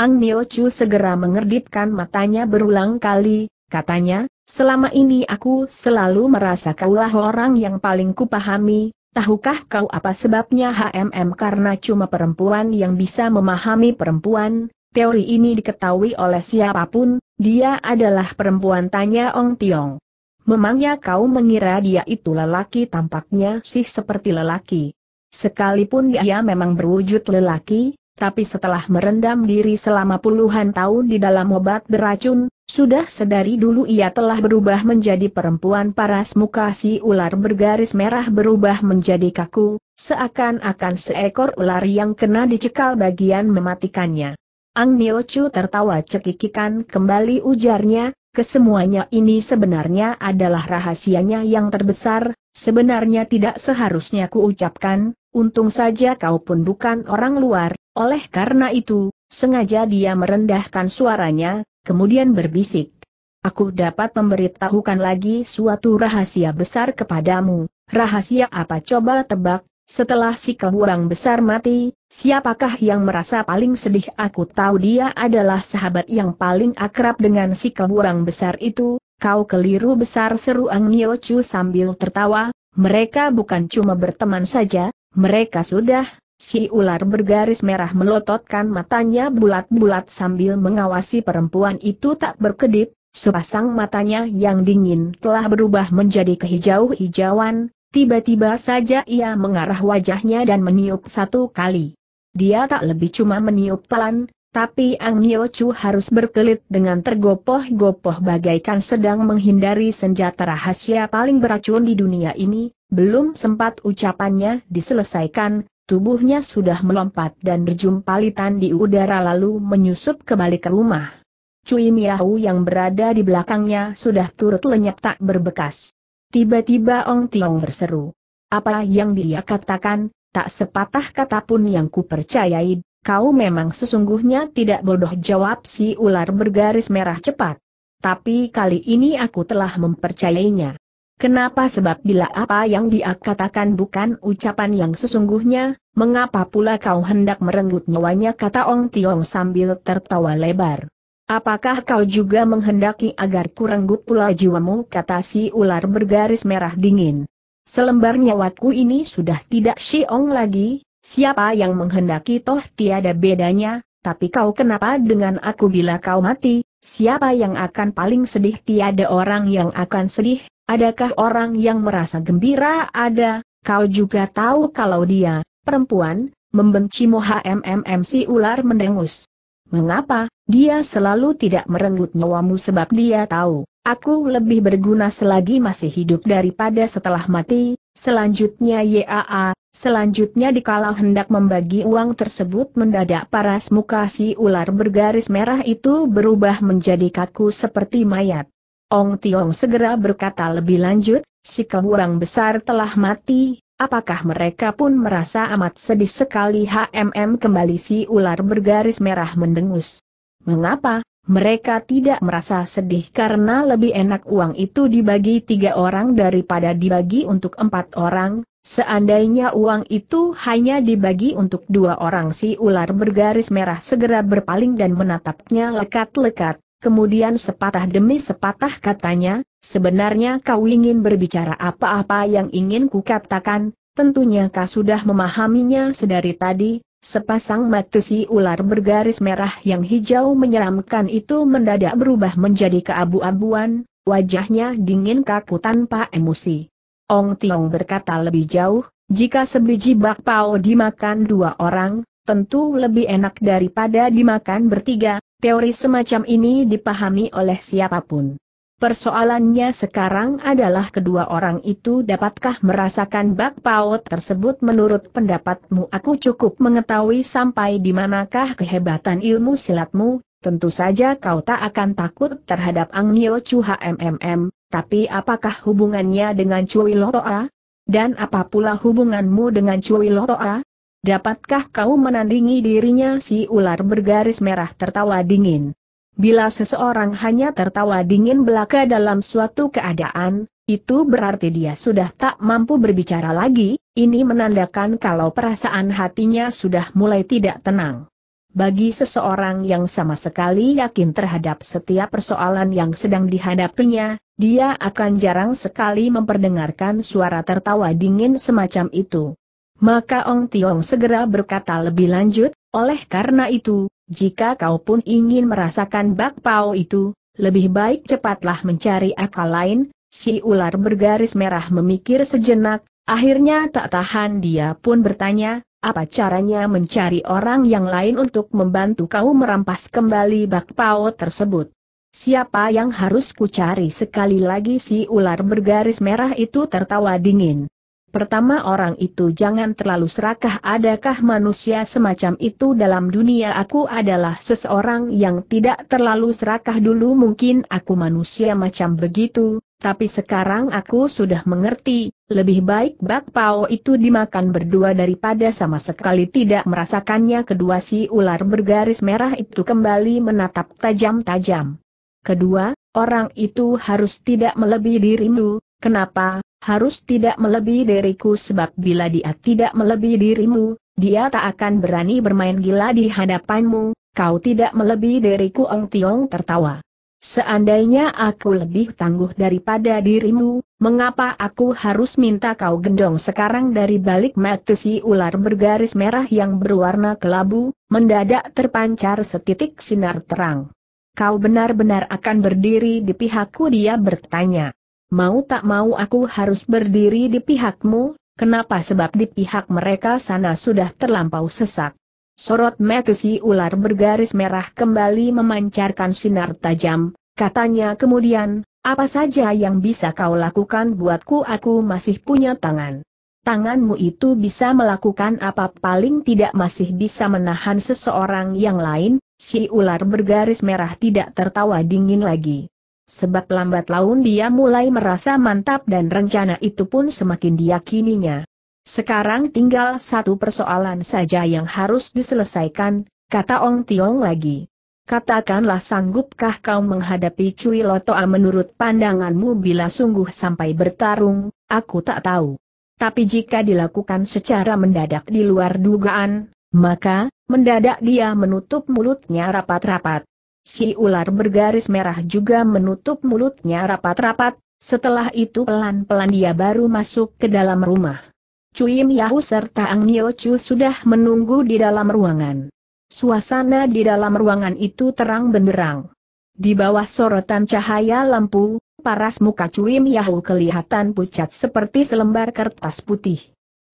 Ang Nio Chu segera mengerdipkan matanya berulang kali, Katanya, selama ini aku selalu merasa kaulah orang yang paling kupahami, tahukah kau apa sebabnya HMM karena cuma perempuan yang bisa memahami perempuan, teori ini diketahui oleh siapapun, dia adalah perempuan tanya Ong Tiong. Memangnya kau mengira dia itu lelaki tampaknya sih seperti lelaki. Sekalipun dia memang berwujud lelaki, tapi setelah merendam diri selama puluhan tahun di dalam obat beracun, sudah sedari dulu ia telah berubah menjadi perempuan paras muka si ular bergaris merah berubah menjadi kaku, seakan-akan seekor ular yang kena dicekal bagian mematikannya. Ang Nio Chu tertawa cekikikan kembali ujarnya, kesemuanya ini sebenarnya adalah rahasianya yang terbesar, sebenarnya tidak seharusnya kuucapkan, untung saja kau pun bukan orang luar, oleh karena itu, sengaja dia merendahkan suaranya, kemudian berbisik. Aku dapat memberitahukan lagi suatu rahasia besar kepadamu. Rahasia apa coba tebak, setelah si kehuang besar mati, siapakah yang merasa paling sedih? Aku tahu dia adalah sahabat yang paling akrab dengan si kehuang besar itu, kau keliru besar seru Ang Niochu sambil tertawa, mereka bukan cuma berteman saja, mereka sudah Si ular bergaris merah melototkan matanya bulat-bulat sambil mengawasi perempuan itu tak berkedip, sepasang matanya yang dingin telah berubah menjadi kehijau-hijauan, tiba-tiba saja ia mengarah wajahnya dan meniup satu kali. Dia tak lebih cuma meniup pelan, tapi Ang Nio Chu harus berkelit dengan tergopoh-gopoh bagaikan sedang menghindari senjata rahasia paling beracun di dunia ini, belum sempat ucapannya diselesaikan, tubuhnya sudah melompat dan berjumpalitan di udara lalu menyusup kembali ke rumah. Cui Miao yang berada di belakangnya sudah turut lenyap tak berbekas. Tiba-tiba Ong Tiong berseru. Apa yang dia katakan, tak sepatah kata pun yang kupercayai, kau memang sesungguhnya tidak bodoh jawab si ular bergaris merah cepat. Tapi kali ini aku telah mempercayainya. Kenapa sebab bila apa yang dia katakan bukan ucapan yang sesungguhnya, mengapa pula kau hendak merenggut nyawanya kata Ong Tiong sambil tertawa lebar. Apakah kau juga menghendaki agar kurenggut pula jiwamu kata si ular bergaris merah dingin. Selembar nyawaku ini sudah tidak si Ong lagi, siapa yang menghendaki toh tiada bedanya, tapi kau kenapa dengan aku bila kau mati, siapa yang akan paling sedih tiada orang yang akan sedih, Adakah orang yang merasa gembira ada, kau juga tahu kalau dia, perempuan, membenci HMMM si ular mendengus. Mengapa, dia selalu tidak merenggut nyawamu sebab dia tahu, aku lebih berguna selagi masih hidup daripada setelah mati, selanjutnya YAA, selanjutnya dikala hendak membagi uang tersebut mendadak paras muka si ular bergaris merah itu berubah menjadi kaku seperti mayat. Ong Tiong segera berkata lebih lanjut, si kehuang besar telah mati, apakah mereka pun merasa amat sedih sekali HMM kembali si ular bergaris merah mendengus. Mengapa, mereka tidak merasa sedih karena lebih enak uang itu dibagi tiga orang daripada dibagi untuk empat orang, seandainya uang itu hanya dibagi untuk dua orang si ular bergaris merah segera berpaling dan menatapnya lekat-lekat kemudian sepatah demi sepatah katanya, sebenarnya kau ingin berbicara apa-apa yang ingin kukatakan, tentunya kau sudah memahaminya sedari tadi, Sepasang mata si ular bergaris merah yang hijau menyeramkan itu mendadak berubah menjadi keabu-abuan, wajahnya dingin kaku tanpa emosi. Ong Tiong berkata lebih jauh, jika sebiji bakpao dimakan dua orang, tentu lebih enak daripada dimakan bertiga, Teori semacam ini dipahami oleh siapapun. Persoalannya sekarang adalah kedua orang itu dapatkah merasakan bak paut tersebut menurut pendapatmu aku cukup mengetahui sampai di manakah kehebatan ilmu silatmu, tentu saja kau tak akan takut terhadap Ang Nio Chu HMMM, tapi apakah hubungannya dengan Cui Lotoa? Dan apa pula hubunganmu dengan Cui Lotoa? Dapatkah kau menandingi dirinya si ular bergaris merah tertawa dingin? Bila seseorang hanya tertawa dingin belaka dalam suatu keadaan, itu berarti dia sudah tak mampu berbicara lagi, ini menandakan kalau perasaan hatinya sudah mulai tidak tenang. Bagi seseorang yang sama sekali yakin terhadap setiap persoalan yang sedang dihadapinya, dia akan jarang sekali memperdengarkan suara tertawa dingin semacam itu. Maka Ong Tiong segera berkata lebih lanjut, oleh karena itu, jika kau pun ingin merasakan bakpao itu, lebih baik cepatlah mencari akal lain, si ular bergaris merah memikir sejenak, akhirnya tak tahan dia pun bertanya, apa caranya mencari orang yang lain untuk membantu kau merampas kembali bakpao tersebut? Siapa yang harus kucari sekali lagi si ular bergaris merah itu tertawa dingin. Pertama orang itu jangan terlalu serakah adakah manusia semacam itu dalam dunia aku adalah seseorang yang tidak terlalu serakah dulu mungkin aku manusia macam begitu, tapi sekarang aku sudah mengerti, lebih baik bakpao itu dimakan berdua daripada sama sekali tidak merasakannya kedua si ular bergaris merah itu kembali menatap tajam-tajam. Kedua, orang itu harus tidak melebihi dirimu, kenapa? harus tidak melebihi diriku sebab bila dia tidak melebihi dirimu, dia tak akan berani bermain gila di hadapanmu, kau tidak melebihi diriku Ong Tiong tertawa. Seandainya aku lebih tangguh daripada dirimu, mengapa aku harus minta kau gendong sekarang dari balik mata si ular bergaris merah yang berwarna kelabu, mendadak terpancar setitik sinar terang. Kau benar-benar akan berdiri di pihakku dia bertanya mau tak mau aku harus berdiri di pihakmu, kenapa sebab di pihak mereka sana sudah terlampau sesak. Sorot mata si ular bergaris merah kembali memancarkan sinar tajam, katanya kemudian, apa saja yang bisa kau lakukan buatku aku masih punya tangan tanganmu itu bisa melakukan apa paling tidak masih bisa menahan seseorang yang lain, si ular bergaris merah tidak tertawa dingin lagi. Sebab lambat laun dia mulai merasa mantap dan rencana itu pun semakin diyakininya. Sekarang tinggal satu persoalan saja yang harus diselesaikan, kata Ong Tiong lagi. Katakanlah sanggupkah kau menghadapi Cui Lotoa menurut pandanganmu bila sungguh sampai bertarung, aku tak tahu. Tapi jika dilakukan secara mendadak di luar dugaan, maka, mendadak dia menutup mulutnya rapat-rapat. Si ular bergaris merah juga menutup mulutnya rapat-rapat, setelah itu pelan-pelan dia baru masuk ke dalam rumah. Cui Yahu serta Ang Nio Chu sudah menunggu di dalam ruangan. Suasana di dalam ruangan itu terang benderang. Di bawah sorotan cahaya lampu, paras muka Cui Yahu kelihatan pucat seperti selembar kertas putih.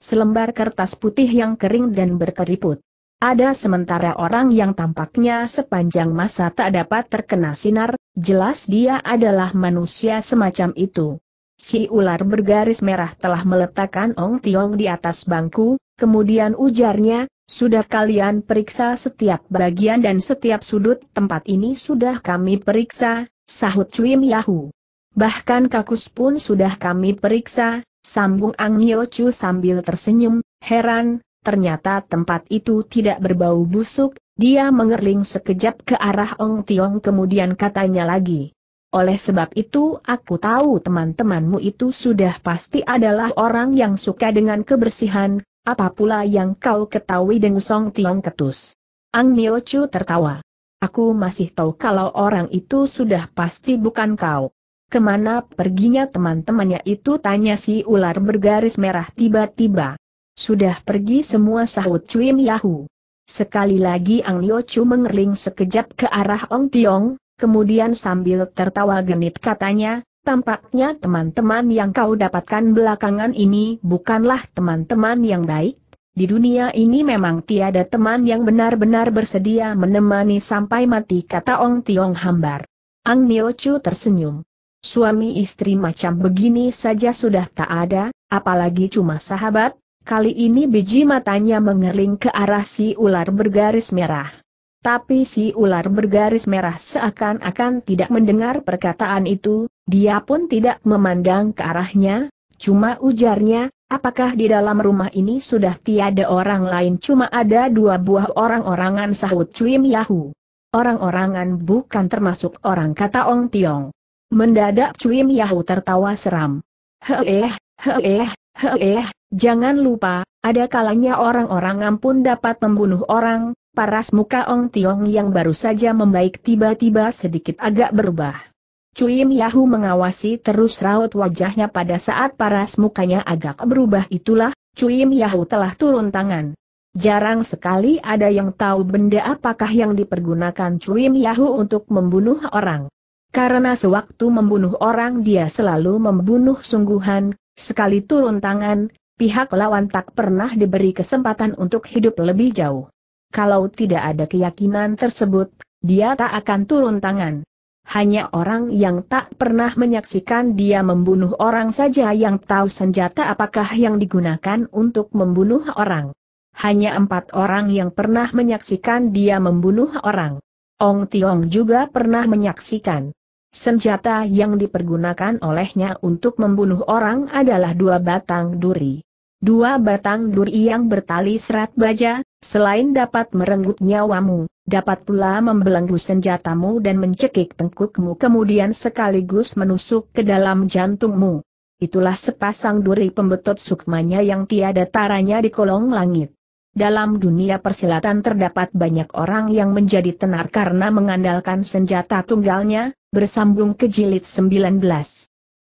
Selembar kertas putih yang kering dan berkeriput. Ada sementara orang yang tampaknya sepanjang masa tak dapat terkena sinar, jelas dia adalah manusia semacam itu. Si ular bergaris merah telah meletakkan Ong Tiong di atas bangku, kemudian ujarnya, sudah kalian periksa setiap bagian dan setiap sudut tempat ini sudah kami periksa, sahut Cui Yahu. Bahkan kakus pun sudah kami periksa, sambung Ang Nio Chu sambil tersenyum, heran, ternyata tempat itu tidak berbau busuk, dia mengerling sekejap ke arah Ong Tiong kemudian katanya lagi. Oleh sebab itu aku tahu teman-temanmu itu sudah pasti adalah orang yang suka dengan kebersihan, apa pula yang kau ketahui dengan Song Tiong Ketus. Ang Nio Chu tertawa. Aku masih tahu kalau orang itu sudah pasti bukan kau. Kemana perginya teman-temannya itu tanya si ular bergaris merah tiba-tiba. Sudah pergi semua sahut Cui Miahu. Sekali lagi Ang Lio Chu mengerling sekejap ke arah Ong Tiong, kemudian sambil tertawa genit katanya, tampaknya teman-teman yang kau dapatkan belakangan ini bukanlah teman-teman yang baik. Di dunia ini memang tiada teman yang benar-benar bersedia menemani sampai mati kata Ong Tiong hambar. Ang Nio Chu tersenyum. Suami istri macam begini saja sudah tak ada, apalagi cuma sahabat, Kali ini biji matanya mengerling ke arah si ular bergaris merah. Tapi si ular bergaris merah seakan-akan tidak mendengar perkataan itu, dia pun tidak memandang ke arahnya, cuma ujarnya, apakah di dalam rumah ini sudah tiada orang lain cuma ada dua buah orang-orangan sahut Cuim Yahu. Orang-orangan bukan termasuk orang kata Ong Tiong. Mendadak Cuim Yahu tertawa seram. Heeh, heeh, Heh, jangan lupa, ada kalanya orang-orang ampun dapat membunuh orang, paras muka Ong Tiong yang baru saja membaik tiba-tiba sedikit agak berubah. Cuim Yahu mengawasi terus raut wajahnya pada saat paras mukanya agak berubah itulah, Cuim Yahu telah turun tangan. Jarang sekali ada yang tahu benda apakah yang dipergunakan Cuim Yahu untuk membunuh orang. Karena sewaktu membunuh orang dia selalu membunuh sungguhan, Sekali turun tangan, pihak lawan tak pernah diberi kesempatan untuk hidup lebih jauh. Kalau tidak ada keyakinan tersebut, dia tak akan turun tangan. Hanya orang yang tak pernah menyaksikan dia membunuh orang saja yang tahu senjata apakah yang digunakan untuk membunuh orang. Hanya empat orang yang pernah menyaksikan dia membunuh orang. Ong Tiong juga pernah menyaksikan. Senjata yang dipergunakan olehnya untuk membunuh orang adalah dua batang duri. Dua batang duri yang bertali serat baja, selain dapat merenggut nyawamu, dapat pula membelenggu senjatamu dan mencekik tengkukmu kemudian sekaligus menusuk ke dalam jantungmu. Itulah sepasang duri pembetot sukmanya yang tiada taranya di kolong langit. Dalam dunia persilatan terdapat banyak orang yang menjadi tenar karena mengandalkan senjata tunggalnya, bersambung ke jilid 19.